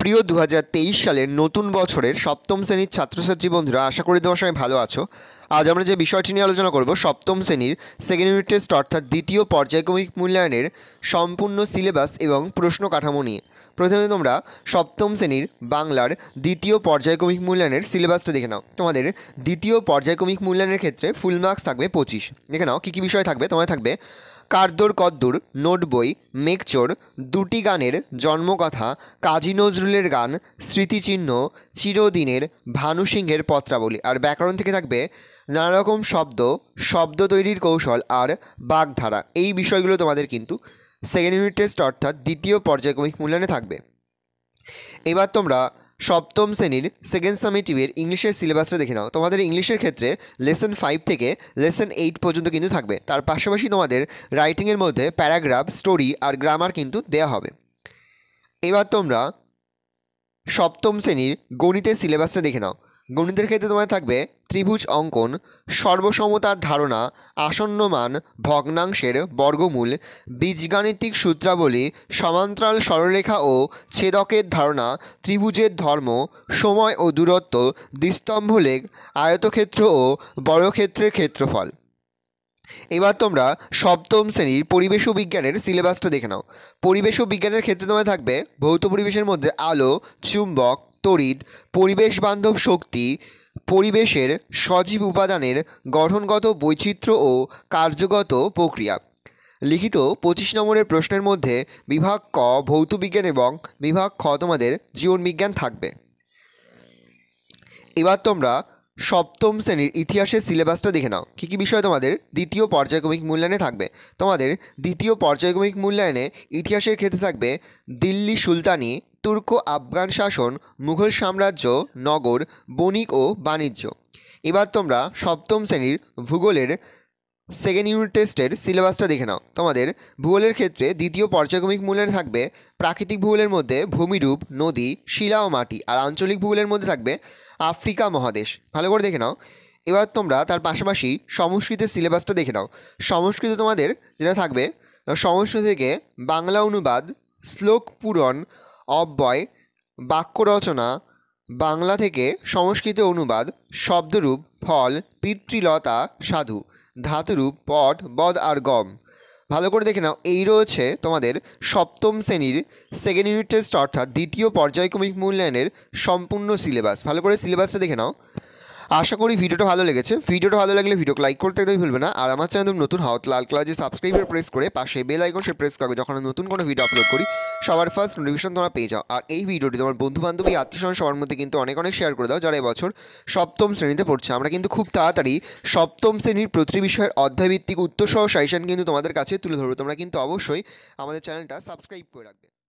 প্রিয় দু সালের নতুন বছরের সপ্তম শ্রেণীর ছাত্রছাত্রী বন্ধুরা আশা করি তোমার সঙ্গে ভালো আছো আজ আমরা যে বিষয়টি নিয়ে আলোচনা করব সপ্তম শ্রেণীর সেকেন্ড ইউনিট টেস্ট অর্থাৎ দ্বিতীয় পর্যায়ক্রমিক মূল্যায়নের সম্পূর্ণ সিলেবাস এবং প্রশ্ন কাঠামো নিয়ে প্রথমে তোমরা সপ্তম শ্রেণীর বাংলার দ্বিতীয় পর্যায়ক্রমিক মূল্যায়নের সিলেবাসটা দেখে নাও তোমাদের দ্বিতীয় পর্যায়ক্রমিক মূল্যায়নের ক্ষেত্রে ফুল মার্কস থাকবে পঁচিশ দেখে নাও কী কী বিষয় থাকবে তোমার থাকবে কারদোর কদ্দুর নোট বই মেঘচোর দুটি গানের জন্মকথা কাজী নজরুলের গান স্মৃতিচিহ্ন চিরদিনের ভানু সিংহের পত্রাবলী আর ব্যাকরণ থেকে থাকবে নানা রকম শব্দ শব্দ তৈরির কৌশল আর বাগধারা এই বিষয়গুলো তোমাদের কিন্তু সেকেন্ড ইউনিট টেস্ট অর্থাৎ দ্বিতীয় পর্যায়ক্রমিক মূল্যায়নে থাকবে এবার তোমরা সপ্তম শ্রেণীর সেকেন্ড সেমি টিভির ইংলিশের সিলেবাসটা দেখে নাও তোমাদের ইংলিশের ক্ষেত্রে লেসন ফাইভ থেকে লেসন এইট পর্যন্ত কিন্তু থাকবে তার পাশাপাশি তোমাদের রাইটিংয়ের মধ্যে প্যারাগ্রাফ স্টোরি আর গ্রামার কিন্তু দেয়া হবে এবার তোমরা সপ্তম শ্রেণীর গণিতের সিলেবাসটা দেখে নাও গণিতের ক্ষেত্রে তোমার থাকবে ত্রিভুজ অঙ্কন সর্বসমতার ধারণা আসন্ন মান ভগ্নাংশের বর্গমূল বীজগাণিতিক সূত্রাবলী সমান্তরাল সরলরেখা ও ছেদকের ধারণা ত্রিভুজের ধর্ম সময় ও দূরত্ব দ্বিস্তম্ভ লেগ আয়তক্ষেত্র ও বর্গক্ষেত্রের ক্ষেত্রফল এবার তোমরা সপ্তম শ্রেণীর পরিবেশ বিজ্ঞানের সিলেবাসটা দেখে নাও পরিবেশ বিজ্ঞানের ক্ষেত্রে তোমায় থাকবে ভৌত পরিবেশের মধ্যে আলো চুম্বক তড়িৎ পরিবেশ বান্ধব শক্তি পরিবেশের সজীব উপাদানের গঠনগত বৈচিত্র্য ও কার্যগত প্রক্রিয়া লিখিত পঁচিশ নম্বরের প্রশ্নের মধ্যে বিভাগ ক ভৌতবিজ্ঞান এবং বিভাগ খ তোমাদের জীবনবিজ্ঞান থাকবে এবার তোমরা সপ্তম শ্রেণীর ইতিহাসের সিলেবাসটা দেখে নাও কী কী বিষয় তোমাদের দ্বিতীয় পর্যায়ক্রমিক মূল্যায়নে থাকবে তোমাদের দ্বিতীয় পর্যায়ক্রমিক মূল্যায়নে ইতিহাসের ক্ষেত্রে থাকবে দিল্লি সুলতানি তুর্ক আফগান শাসন মুঘল সাম্রাজ্য নগর বণিক ও বাণিজ্য এবার তোমরা সপ্তম শ্রেণীর ভূগোলের সেকেন্ড ইউনিট টেস্টের সিলেবাসটা দেখে নাও তোমাদের ভূগোলের ক্ষেত্রে দ্বিতীয় পর্যায়ক্রমিক মূল্যের থাকবে প্রাকৃতিক ভূগোলের মধ্যে ভূমিরূপ নদী শিলা ও মাটি আর আঞ্চলিক ভূগোলের মধ্যে থাকবে আফ্রিকা মহাদেশ ভালো করে দেখে নাও এবার তোমরা তার পাশাপাশি সংস্কৃতের সিলেবাসটা দেখে নাও সংস্কৃত তোমাদের যেটা থাকবে সংস্কৃত থেকে বাংলা অনুবাদ শ্লোক পূরণ অব্যয় বাক্য রচনা বাংলা থেকে সংস্কৃত অনুবাদ শব্দরূপ ফল পিতৃলতা সাধু ধাতুরূপ পট বদ আর গম ভালো করে দেখে নাও এই রয়েছে তোমাদের সপ্তম শ্রেণীর সেকেন্ড ইউনিট টেস্ট অর্থাৎ দ্বিতীয় পর্যায়ক্রমিক মূল্যায়নের সম্পূর্ণ সিলেবাস ভালো করে সিলেবাসটা দেখে নাও আশা করি ভিডিওটা ভালো লেগেছে ভিডিওটা ভালো লাগলে ভিডিওকে লাইক করতে একদমই ভুলবে না আর আমার চ্যানেল নতুন হাওত লাল যে সাবস্ক্রাইবার প্রেস করে পাশে বেল আইকন সে প্রেস করবে যখন নতুন কোনো ভিডিও আপলোড করি সবার ফার্স্ট নোটিফিকেশন তোমরা পেয়ে যাও আর এই ভিডিওটি তোমার বন্ধু বান্ধবী আত্মীয় সবার মধ্যে কিন্তু অনেক অনেক শেয়ার করে দাও যারা এবছর সপ্তম শ্রেণীতে পড়ছে আমরা কিন্তু খুব তাড়াতাড়ি সপ্তম শ্রেণীর প্রতিটি বিষয়ের অধ্যায়ভিত্তিক সহ সাইশন কিন্তু তোমাদের কাছে তুলে ধরবো তোমরা কিন্তু অবশ্যই আমাদের চ্যানেলটা সাবস্ক্রাইব করে রাখবে